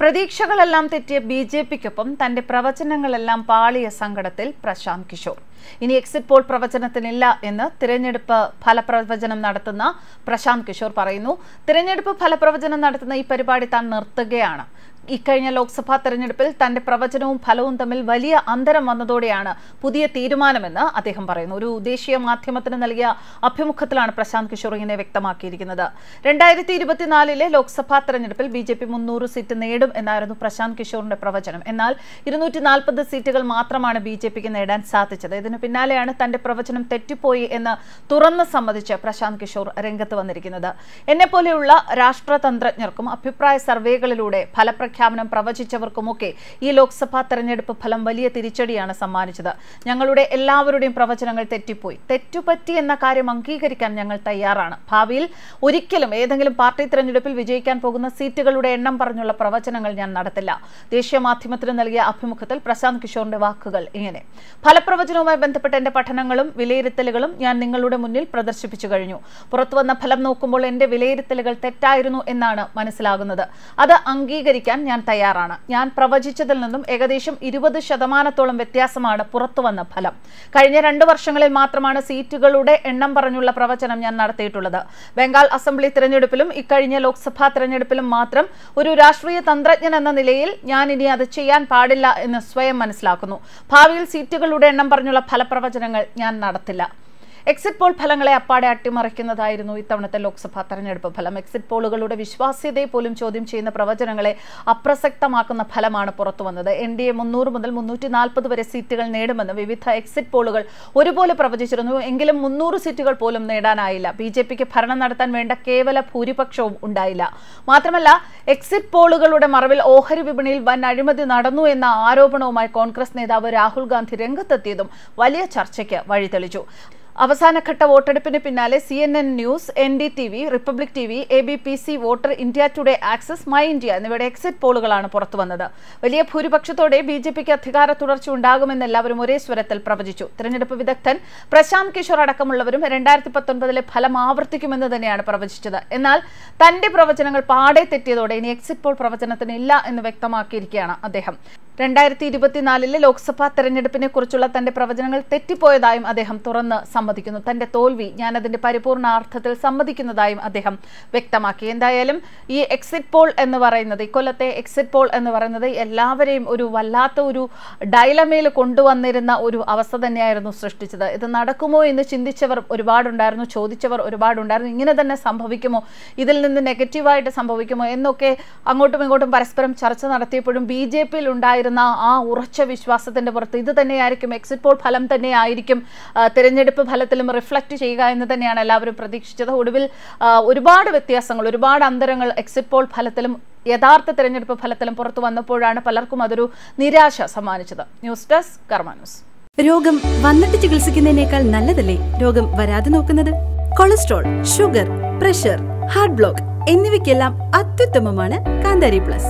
പ്രതീക്ഷകളെല്ലാം തെറ്റിയ B J പിക്കൊപ്പം തന്റെ പ്രവചനങ്ങളെല്ലാം പാളിയ സങ്കടത്തിൽ പ്രശാന്ത് കിഷോർ ഇനി എക്സിറ്റ് പോൾ പ്രവചനത്തിനില്ല എന്ന് തിരഞ്ഞെടുപ്പ് ഫലപ്രവചനം നടത്തുന്ന പ്രശാന്ത് കിഷോർ പറയുന്നു തിരഞ്ഞെടുപ്പ് ഫലപ്രവചനം നടത്തുന്ന ഈ പരിപാടി താൻ നിർത്തുകയാണ് ഇക്കഴിഞ്ഞ ലോക്സഭാ തെരഞ്ഞെടുപ്പിൽ തന്റെ പ്രവചനവും ഫലവും തമ്മിൽ വലിയ അന്തരം വന്നതോടെയാണ് പുതിയ തീരുമാനമെന്ന് അദ്ദേഹം പറയുന്നു ഒരു ദേശീയ മാധ്യമത്തിന് നൽകിയ അഭിമുഖത്തിലാണ് പ്രശാന്ത് കിഷോർ ഇങ്ങനെ വ്യക്തമാക്കിയിരിക്കുന്നത് രണ്ടായിരത്തി ഇരുപത്തിനാലിലെ ലോക്സഭാ തെരഞ്ഞെടുപ്പിൽ ബി ജെ പി മുന്നൂറ് സീറ്റ് നേടും എന്നായിരുന്നു പ്രശാന്ത് കിഷോറിന്റെ പ്രവചനം എന്നാൽ ഇരുന്നൂറ്റി നാൽപ്പത് സീറ്റുകൾ മാത്രമാണ് ബി ജെ പിക്ക് നേടാൻ സാധിച്ചത് ഇതിന് പിന്നാലെയാണ് തന്റെ പ്രവചനം തെറ്റിപ്പോയി എന്ന് തുറന്ന് സമ്മതിച്ച് പ്രശാന്ത് കിഷോർ രംഗത്ത് വന്നിരിക്കുന്നത് എന്നെപ്പോലെയുള്ള രാഷ്ട്രതന്ത്രജ്ഞർക്കും അഭിപ്രായ സർവേകളിലൂടെ ഫലപ്രഖ്യാപനം പ്രഖ്യാപനം പ്രവചിച്ചവർക്കുമൊക്കെ ഈ ലോക്സഭാ തെരഞ്ഞെടുപ്പ് ഫലം വലിയ തിരിച്ചടിയാണ് സമ്മാനിച്ചത് ഞങ്ങളുടെ എല്ലാവരുടെയും പ്രവചനങ്ങൾ തെറ്റിപ്പോയി തെറ്റുപറ്റി എന്ന കാര്യം അംഗീകരിക്കാൻ ഞങ്ങൾ തയ്യാറാണ് ഭാവിയിൽ ഒരിക്കലും ഏതെങ്കിലും പാർട്ടി തെരഞ്ഞെടുപ്പിൽ വിജയിക്കാൻ പോകുന്ന സീറ്റുകളുടെ എണ്ണം പറഞ്ഞുള്ള പ്രവചനങ്ങൾ ഞാൻ നടത്തില്ല ദേശീയ മാധ്യമത്തിന് നൽകിയ അഭിമുഖത്തിൽ പ്രശാന്ത് കിഷോറിന്റെ വാക്കുകൾ ഇങ്ങനെ ഫലപ്രവചനവുമായി ബന്ധപ്പെട്ട എന്റെ പഠനങ്ങളും വിലയിരുത്തലുകളും ഞാൻ നിങ്ങളുടെ മുന്നിൽ പ്രദർശിപ്പിച്ചു കഴിഞ്ഞു പുറത്തുവന്ന ഫലം നോക്കുമ്പോൾ എന്റെ വിലയിരുത്തലുകൾ തെറ്റായിരുന്നു എന്നാണ് മനസ്സിലാകുന്നത് അത് അംഗീകരിക്കാൻ പറയാൻ ഞാൻ തയ്യാറാണ് ഞാൻ പ്രവചിച്ചതിൽ നിന്നും ഏകദേശം ഇരുപത് ശതമാനത്തോളം വ്യത്യാസമാണ് പുറത്തുവന്ന ഫലം കഴിഞ്ഞ രണ്ട് വർഷങ്ങളിൽ മാത്രമാണ് സീറ്റുകളുടെ എണ്ണം പറഞ്ഞുള്ള പ്രവചനം ഞാൻ നടത്തിയിട്ടുള്ളത് ബംഗാൾ അസംബ്ലി തിരഞ്ഞെടുപ്പിലും ഇക്കഴിഞ്ഞ ലോക്സഭാ തിരഞ്ഞെടുപ്പിലും മാത്രം ഒരു രാഷ്ട്രീയ തന്ത്രജ്ഞൻ എന്ന നിലയിൽ ഞാൻ ഇനി അത് ചെയ്യാൻ പാടില്ല എന്ന് സ്വയം മനസ്സിലാക്കുന്നു ഭാവിയിൽ സീറ്റുകളുടെ എണ്ണം പറഞ്ഞുള്ള ഫലപ്രവചനങ്ങൾ ഞാൻ നടത്തില്ല എക്സിറ്റ് പോൾ ഫലങ്ങളെ അപ്പാടെ അട്ടിമറിക്കുന്നതായിരുന്നു ഇത്തവണത്തെ ലോക്സഭാ തെരഞ്ഞെടുപ്പ് ഫലം എക്സിറ്റ് പോളുകളുടെ വിശ്വാസ്യതയെ പോലും ചോദ്യം ചെയ്യുന്ന പ്രവചനങ്ങളെ അപ്രസക്തമാക്കുന്ന ഫലമാണ് പുറത്തുവന്നത് എൻ ഡി എ മുന്നൂറ് മുതൽ മുന്നൂറ്റി നാൽപ്പത് വരെ സീറ്റുകൾ നേടുമെന്ന് വിവിധ എക്സിറ്റ് പോളുകൾ ഒരുപോലെ പ്രവചിച്ചിരുന്നു എങ്കിലും മുന്നൂറ് സീറ്റുകൾ പോലും നേടാനായില്ല ബി ജെ പിക്ക് ഭരണം നടത്താൻ വേണ്ട കേവല ഭൂരിപക്ഷവും ഉണ്ടായില്ല മാത്രമല്ല എക്സിറ്റ് പോളുകളുടെ മറവിൽ ഓഹരി വിപണിയിൽ വൻ അഴിമതി നടന്നു എന്ന ആരോപണവുമായി കോൺഗ്രസ് നേതാവ് രാഹുൽ ഗാന്ധി രംഗത്തെത്തിയതും വലിയ ചർച്ചയ്ക്ക് വഴിതെളിച്ചു അവസാനഘട്ട വോട്ടെടുപ്പിന് പിന്നാലെ C N N news N D T V republic T V A B P C voter India today axis my India എന്നിവയുടെ എക്സിറ്റ് പോളുകളാണ് പുറത്തുവന്നത് വലിയ ഭൂരിപക്ഷത്തോടെ ബി ജെ പിക്ക് അധികാര തുടർച്ച ഉണ്ടാകുമെന്ന് എല്ലാവരും ഒരേ സ്വരത്തിൽ പ്രവചിച്ചു തെരഞ്ഞെടുപ്പ് വിദഗ്ധൻ പ്രശാന്ത് കിഷോർ അടക്കമുള്ളവരും രണ്ടായിരത്തി പത്തൊൻപതിലെ ഫലം ആവർത്തിക്കുമെന്ന് തന്നെയാണ് പ്രവചിച്ചത് എന്നാൽ തന്റെ പ്രവചനങ്ങൾ പാടെ തെറ്റിയതോടെ ഇനി എക്സിറ്റ് പോൾ പ്രവചനത്തിനില്ല എന്ന് വ്യക്തമാക്കിയിരിക്കുകയാണ് അദ്ദേഹം രണ്ടായിരത്തി ഇരുപത്തിനാലിലെ ലോക്സഭാ തെരഞ്ഞെടുപ്പിനെ കുറിച്ചുള്ള തന്റെ പ്രവചനങ്ങൾ തെറ്റിപ്പോയതായും അദ്ദേഹം തുറന്ന് സമ്മതിക്കുന്നു തന്റെ തോൽവി ഞാൻ അതിന്റെ പരിപൂർണ അർത്ഥത്തിൽ സമ്മതിക്കുന്നതായും അദ്ദേഹം വ്യക്തമാക്കി എന്തായാലും ഈ എക്സിറ്റ് പോൾ എന്ന് പറയുന്നത് ഇക്കൊല്ലത്തെ എക്സിറ്റ് പോൾ എന്ന് പറയുന്നത് എല്ലാവരെയും ഒരു വല്ലാത്ത ഒരു ഡൈലമയിൽ കൊണ്ടുവന്നിരുന്ന ഒരു അവസ്ഥ തന്നെയായിരുന്നു സൃഷ്ടിച്ചത് ഇത് നടക്കുമോ എന്ന് ചിന്തിച്ചവർ ഒരുപാടുണ്ടായിരുന്നു ചോദിച്ചവർ ഒരുപാടുണ്ടായിരുന്നു ഇങ്ങനെ തന്നെ സംഭവിക്കുമോ ഇതിൽ നിന്ന് നെഗറ്റീവായിട്ട് സംഭവിക്കുമോ എന്നൊക്കെ അങ്ങോട്ടും ഇങ്ങോട്ടും പരസ്പരം ചർച്ച നടത്തിയപ്പോഴും ബി ജെ പിയിൽ ഉണ്ടായിരുന്ന ആ ഉറച്ച വിശ്വാസത്തിന്റെ പുറത്ത് ഇത് തന്നെയായിരിക്കും എക്സിറ്റ് പോൾ ഫലം തന്നെയായിരിക്കും തിരഞ്ഞെടുപ്പ് ഫലത്തിലും റിഫ്ലക്റ്റ് ചെയ്യുക എന്ന് തന്നെയാണ് എല്ലാവരും പ്രതീക്ഷിച്ചത് ഒടുവിൽ ഒരുപാട് വ്യത്യാസങ്ങൾ ഒരുപാട് അന്തരങ്ങൾ എക്സിറ്റ് പോൾ ഫലത്തിലും യഥാർത്ഥ തിരഞ്ഞെടുപ്പ് ഫലത്തിലും പുറത്തു വന്നപ്പോഴാണ് പലർക്കും അതൊരു നിരാശ സമ്മാനിച്ചത് ന്യൂസ് ഡെസ്ക് കർമാനൂസ് രോഗം വന്നിട്ട് ചികിത്സിക്കുന്നതിനേക്കാൾ നല്ലതല്ലേ രോഗം വരാതെ നോക്കുന്നത് cholesterol sugar pressure heart block എന്നിവയ്ക്കെല്ലാം അത്യുത്തമമാണ് കാന്താരി പ്ലസ്